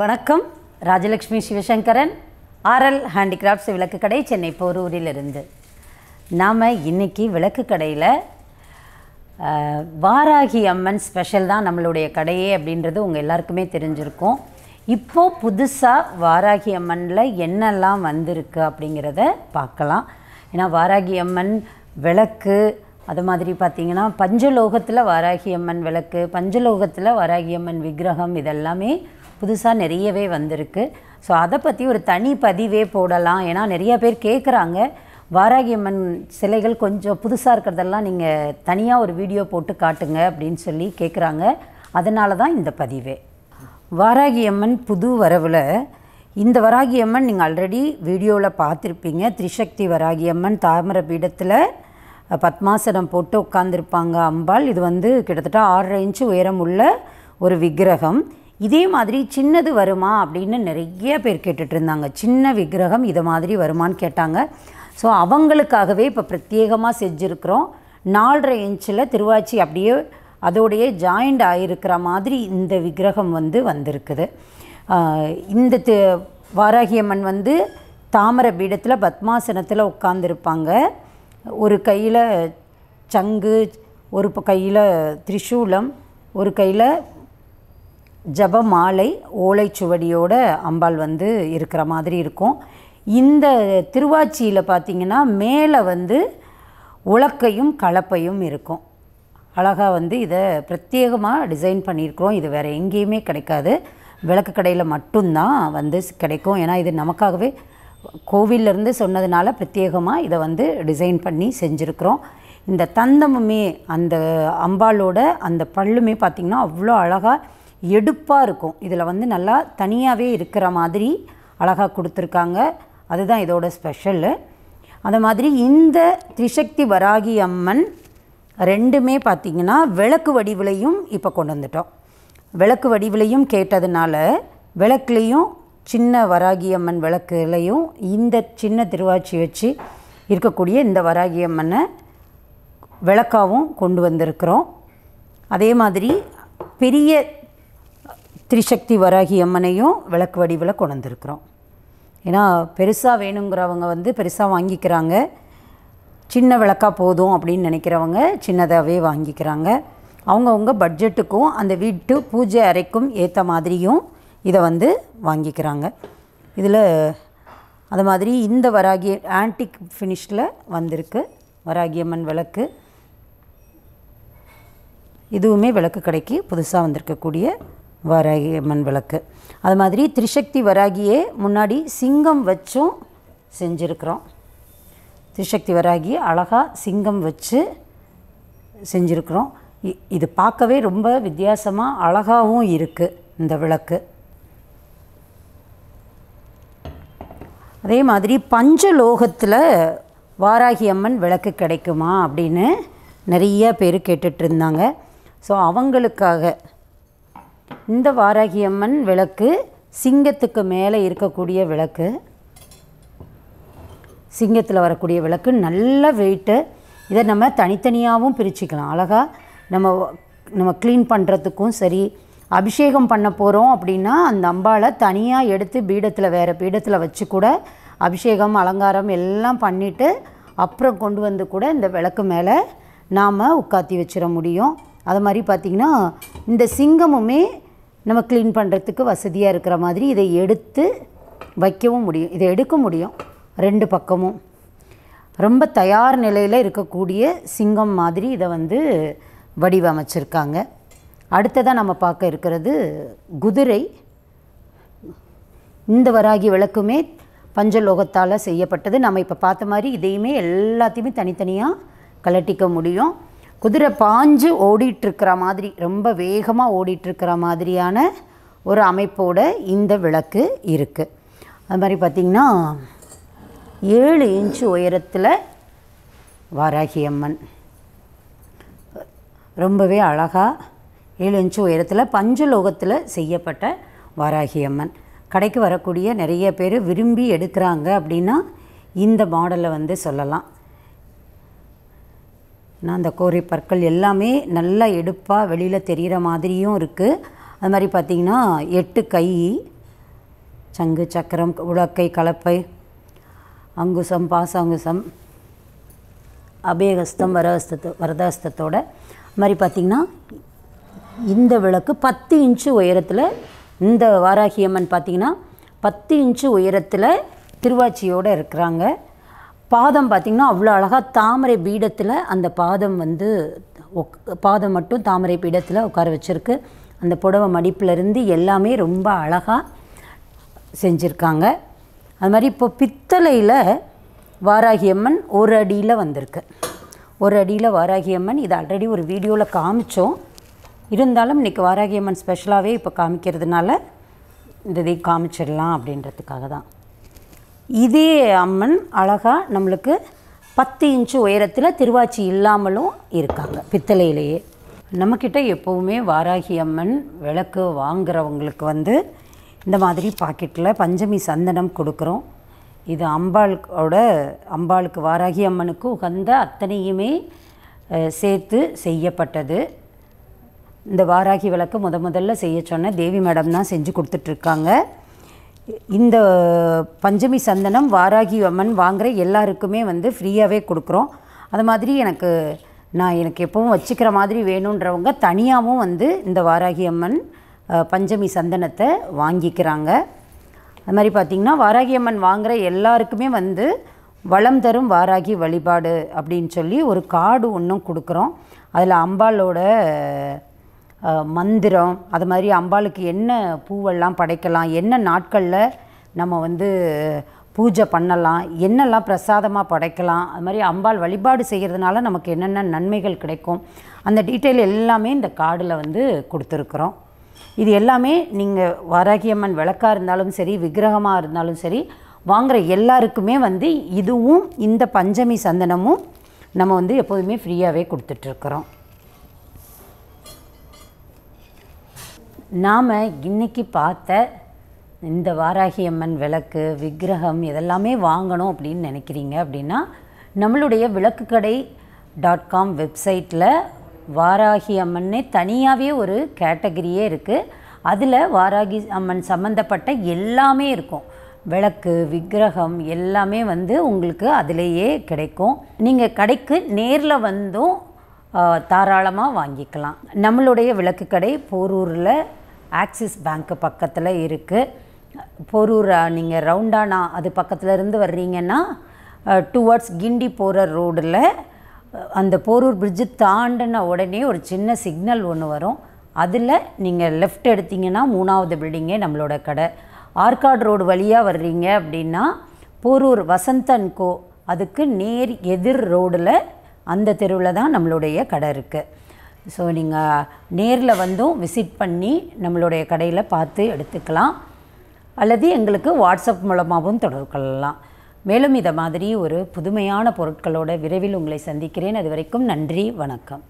வணக்கம் Rajalakshmi Sivasankaran RL handicrafts விளக்கு கடை சென்னை போரூரிலிருந்து நாம் இன்றைக்கி விளக்கு கடையில் வாராகி அம்மன் ஸ்பெஷல் தான் நம்மளுடைய கடையே அப்படின்றது உங்கள் எல்லாருக்குமே தெரிஞ்சிருக்கும் இப்போது புதுசாக வாராகி அம்மனில் என்னெல்லாம் வந்திருக்கு அப்படிங்கிறத பார்க்கலாம் ஏன்னா வாராகி அம்மன் விளக்கு அது மாதிரி பார்த்திங்கன்னா பஞ்சலோகத்தில் வாராகி அம்மன் விளக்கு பஞ்சலோகத்தில் வாராகி அம்மன் விக்கிரகம் இதெல்லாமே புதுசாக நிறையவே வந்திருக்கு ஸோ அதை பற்றி ஒரு தனி பதிவே போடலாம் ஏன்னா நிறையா பேர் கேட்குறாங்க வாராகியம்மன் சிலைகள் கொஞ்சம் புதுசாக இருக்கிறதெல்லாம் நீங்கள் தனியாக ஒரு வீடியோ போட்டு காட்டுங்க அப்படின்னு சொல்லி கேட்குறாங்க அதனால தான் இந்த பதிவே வாராகியம்மன் புது வரவில் இந்த வராகியம்மன் நீங்கள் ஆல்ரெடி வீடியோவில் பார்த்துருப்பீங்க திரிசக்தி வராகியம்மன் தாமர பீடத்தில் பத்மாசனம் போட்டு உட்காந்துருப்பாங்க அம்பாள் இது வந்து கிட்டத்தட்ட ஆறரை இன்ச்சு உயரம் உள்ள ஒரு விக்கிரகம் இதே மாதிரி சின்னது வருமா அப்படின்னு நிறைய பேர் கேட்டுட்டு இருந்தாங்க சின்ன விக்கிரகம் இதை மாதிரி வருமானு கேட்டாங்க ஸோ அவங்களுக்காகவே இப்போ பிரத்யேகமாக செஞ்சுருக்கிறோம் நாலரை இன்ச்சில் திருவாச்சி அப்படியே அதோடைய ஜாயிண்ட் ஆகிருக்கிற மாதிரி இந்த விக்கிரகம் வந்து வந்திருக்குது இந்த தி வாராகியம்மன் வந்து தாமர பீடத்தில் பத்மாசனத்தில் உட்காந்துருப்பாங்க ஒரு கையில் சங்கு ஒரு கையில் திரிசூலம் ஒரு கையில் ஜப மாலை ஓலைச்சுவடியோட அம்பாள் வந்து இருக்கிற மாதிரி இருக்கும் இந்த திருவாச்சியில் பார்த்திங்கன்னா மேலே வந்து உலக்கையும் கலப்பையும் இருக்கும் அழகாக வந்து இதை பிரத்யேகமாக டிசைன் பண்ணியிருக்கிறோம் இது வேறு எங்கேயுமே கிடைக்காது விளக்கு கடையில் மட்டும்தான் வந்து கிடைக்கும் ஏன்னா இது நமக்காகவே கோவிலிருந்து சொன்னதுனால பிரத்யேகமாக இதை வந்து டிசைன் பண்ணி செஞ்சுருக்குறோம் இந்த தந்தமுமே அந்த அம்பாளோட அந்த பல்லுமே பார்த்திங்கன்னா அவ்வளோ அழகாக எடுப்பாக இருக்கும் இதில் வந்து நல்லா தனியாகவே இருக்கிற மாதிரி அழகாக கொடுத்துருக்காங்க அதுதான் இதோட ஸ்பெஷல் அந்த மாதிரி இந்த திரிசக்தி வராகி அம்மன் ரெண்டுமே பார்த்திங்கன்னா விளக்கு வடிவிலையும் இப்போ கொண்டு வந்துட்டோம் விளக்கு வடிவிலையும் கேட்டதுனால விளக்குலேயும் சின்ன வராகி அம்மன் விளக்குலையும் இந்த சின்ன திருவாச்சி வச்சு இருக்கக்கூடிய இந்த வராகி அம்மனை விளக்காகவும் கொண்டு வந்திருக்கிறோம் அதே மாதிரி பெரிய திரிசக்தி வராகி அம்மனையும் விளக்கு வடிவில் கொண்டு வந்திருக்கிறோம் ஏன்னா பெருசாக வேணுங்கிறவங்க வந்து பெருசாக வாங்கிக்கிறாங்க சின்ன விளக்காக போதும் அப்படின்னு நினைக்கிறவங்க சின்னதாகவே வாங்கிக்கிறாங்க அவங்கவுங்க பட்ஜெட்டுக்கும் அந்த வீட்டு பூஜை அறைக்கும் ஏற்ற மாதிரியும் இதை வந்து வாங்கிக்கிறாங்க இதில் அது மாதிரி இந்த வராகி ஆன்டிக் ஃபினிஷில் வந்திருக்கு வராகியம்மன் விளக்கு இதுவுமே விளக்கு கடைக்கு புதுசாக வந்திருக்கக்கூடிய வராகி அம்மன் விளக்கு அது மாதிரி திரிசக்தி வராகியே முன்னாடி சிங்கம் வச்சும் செஞ்சுருக்குறோம் திரிசக்தி வராகி அழகாக சிங்கம் வச்சு செஞ்சுருக்குறோம் இது பார்க்கவே ரொம்ப வித்தியாசமாக அழகாகவும் இருக்குது இந்த விளக்கு அதே மாதிரி பஞ்சலோகத்தில் வாராகி அம்மன் விளக்கு கிடைக்குமா அப்படின்னு நிறைய பேர் கேட்டுட்ருந்தாங்க ஸோ அவங்களுக்காக இந்த வாராகியம்மன் விளக்கு சிங்கத்துக்கு மேலே இருக்கக்கூடிய விளக்கு சிங்கத்தில் வரக்கூடிய விளக்கு நல்ல வெயிட்டு இதை நம்ம தனித்தனியாகவும் பிரிச்சுக்கலாம் அழகாக நம்ம நம்ம க்ளீன் பண்ணுறதுக்கும் சரி அபிஷேகம் பண்ண போகிறோம் அப்படின்னா அந்த அம்பாவை தனியாக எடுத்து பீடத்தில் வேறு பீடத்தில் வச்சு கூட அபிஷேகம் அலங்காரம் எல்லாம் பண்ணிவிட்டு அப்புறம் கொண்டு வந்து கூட இந்த விளக்கு மேலே நாம் உட்காத்தி வச்சிட முடியும் அது மாதிரி பார்த்திங்கன்னா இந்த சிங்கமுமே நம்ம க்ளீன் பண்ணுறதுக்கு வசதியாக இருக்கிற மாதிரி இதை எடுத்து வைக்கவும் முடியும் இதை எடுக்க முடியும் ரெண்டு பக்கமும் ரொம்ப தயார் நிலையில் இருக்கக்கூடிய சிங்கம் மாதிரி இதை வந்து வடிவமைச்சிருக்காங்க அடுத்ததாக நம்ம பார்க்க இருக்கிறது குதிரை இந்த வராகி விளக்குமே பஞ்சலோகத்தால் செய்யப்பட்டது நம்ம இப்போ பார்த்த மாதிரி இதையுமே எல்லாத்தையுமே தனித்தனியாக கலட்டிக்க முடியும் குதிரை பாஞ்சு ஓடிட்டுருக்கிற மாதிரி ரொம்ப வேகமாக ஓடிட்டுருக்கிற மாதிரியான ஒரு அமைப்போடு இந்த விளக்கு இருக்குது அது மாதிரி பார்த்திங்கன்னா ஏழு இன்ச்சு உயரத்தில் வாராகியம்மன் ரொம்பவே அழகாக ஏழு இன்ச்சு உயரத்தில் பஞ்சலோகத்தில் செய்யப்பட்ட வாராகியம்மன் கடைக்கு வரக்கூடிய நிறைய பேர் விரும்பி எடுக்கிறாங்க அப்படின்னா இந்த மாடலை வந்து சொல்லலாம் நான் அந்த கோரை பற்கள் எல்லாமே நல்லா எடுப்பாக வெளியில் தெரிகிற மாதிரியும் இருக்குது அது மாதிரி பார்த்திங்கன்னா எட்டு கை சங்கு சக்கரம் உலக்கை கலப்பை அங்குசம் பாசாங்குசம் அபேகஸ்தம் வரஹஸ்தத்து வரதஹஸ்தத்தோட அது மாதிரி பார்த்திங்கன்னா இந்த விளக்கு பத்து இன்ச்சு உயரத்தில் இந்த வாராகியம்மன் பார்த்திங்கன்னா பத்து இன்ச்சு உயரத்தில் திருவாச்சியோடு இருக்கிறாங்க பாதம் பார்த்திங்கன்னா அவ்வளோ அழகாக தாமரை பீடத்தில் அந்த பாதம் வந்து பாதம் மட்டும் தாமரை பீடத்தில் உட்கார வச்சுருக்கு அந்த புடவை மடிப்பிலருந்து எல்லாமே ரொம்ப அழகாக செஞ்சுருக்காங்க அது மாதிரி இப்போ பித்தளையில் வாராகியம்மன் ஒரு அடியில் வந்திருக்கு ஒரு அடியில் வாராகியம்மன் இது ஆல்ரெடி ஒரு வீடியோவில் காமிச்சோம் இருந்தாலும் இன்றைக்கி வாராகியம்மன் ஸ்பெஷலாகவே இப்போ காமிக்கிறதுனால இந்த இதை காமிச்சிடலாம் அப்படின்றதுக்காக தான் இதே அம்மன் அழகாக நம்மளுக்கு பத்து இன்ச்சு உயரத்தில் திருவாச்சி இல்லாமலும் இருக்காங்க பித்தளையிலேயே நம்மக்கிட்ட எப்போவுமே வாராகி அம்மன் விளக்கு வாங்குறவங்களுக்கு வந்து இந்த மாதிரி பாக்கெட்டில் பஞ்சமி சந்தனம் கொடுக்குறோம் இது அம்பாளுக்கோட அம்பாளுக்கு வாராகி அம்மனுக்கு உகந்த அத்தனையுமே சேர்த்து செய்யப்பட்டது இந்த வாராகி விளக்கு முத முதல்ல செய்ய சொன்ன தேவி மேடம் தான் செஞ்சு கொடுத்துட்ருக்காங்க இந்த பஞ்சமி சந்தனம் வாராகி அம்மன் வாங்குகிற எல்லாருக்குமே வந்து ஃப்ரீயாகவே கொடுக்குறோம் அது மாதிரி எனக்கு நான் எனக்கு எப்பவும் வச்சுக்கிற மாதிரி வேணுன்றவங்க தனியாகவும் வந்து இந்த வாராகி அம்மன் பஞ்சமி சந்தனத்தை வாங்கிக்கிறாங்க அது மாதிரி பார்த்திங்கன்னா வாராகி அம்மன் வாங்குகிற எல்லாருக்குமே வந்து வளம் தரும் வாராகி வழிபாடு அப்படின்னு சொல்லி ஒரு கார்டு ஒன்றும் கொடுக்குறோம் அதில் அம்பாலோட மந்திரம் அது மாதிரி அம்பாளுக்கு என்ன பூவெல்லாம் படைக்கலாம் என்ன நாட்களில் நம்ம வந்து பூஜை பண்ணலாம் என்னெல்லாம் பிரசாதமாக படைக்கலாம் அது மாதிரி அம்பாள் வழிபாடு செய்கிறதுனால நமக்கு என்னென்ன நன்மைகள் கிடைக்கும் அந்த டீட்டெயில் எல்லாமே இந்த கார்டில் வந்து கொடுத்துருக்குறோம் இது எல்லாமே நீங்கள் வாராகியம்மன் விளக்காக இருந்தாலும் சரி விக்கிரகமாக இருந்தாலும் சரி வாங்குகிற எல்லாருக்குமே வந்து இதுவும் இந்த பஞ்சமி சந்தனமும் நம்ம வந்து எப்போதுமே ஃப்ரீயாகவே கொடுத்துட்ருக்குறோம் நாம் இன்றைக்கி பார்த்த இந்த வாராகி அம்மன் விளக்கு விக்கிரகம் இதெல்லாமே வாங்கணும் அப்படின்னு நினைக்கிறீங்க அப்படின்னா நம்மளுடைய விளக்கு கடை டாட் காம் வெப்சைட்டில் வாராகி அம்மன்னே தனியாகவே ஒரு கேட்டகரியே இருக்குது அதில் வாராகி அம்மன் சம்மந்தப்பட்ட எல்லாமே இருக்கும் விளக்கு விக்கிரகம் எல்லாமே வந்து உங்களுக்கு அதிலேயே கிடைக்கும் நீங்கள் கடைக்கு நேரில் வந்தும் தாராளமாக வாங்கிக்கலாம் நம்மளுடைய விளக்கு கடை போரூரில் ஆக்சிஸ் பேங்க்கு பக்கத்தில் இருக்குது பொரூர் நீங்கள் ரவுண்டானா அது பக்கத்தில் இருந்து வர்றீங்கன்னா டுவர்ட்ஸ் கிண்டி போகிற ரோடில் அந்த போரூர் பிரிட்ஜு தாண்டின உடனே ஒரு சின்ன சிக்னல் ஒன்று வரும் அதில் நீங்கள் லெஃப்ட் எடுத்திங்கன்னா மூணாவது பில்டிங்கே நம்மளோட கடை ஆர்காட் ரோடு வழியாக வர்றீங்க அப்படின்னா போரூர் வசந்த் அண்ட் கோ அதுக்கு நேர் எதிர் ரோடில் அந்த தெருவில் தான் நம்மளுடைய கடை இருக்குது ஸோ நீங்கள் நேரில் வந்தும் விசிட் பண்ணி நம்மளுடைய கடையில் பார்த்து எடுத்துக்கலாம் அல்லது எங்களுக்கு வாட்ஸ்அப் மூலமாகவும் தொடர்பு கொள்ளலாம் மேலும் இதை மாதிரி ஒரு புதுமையான பொருட்களோட விரைவில் உங்களை சந்திக்கிறேன் அது வரைக்கும் நன்றி வணக்கம்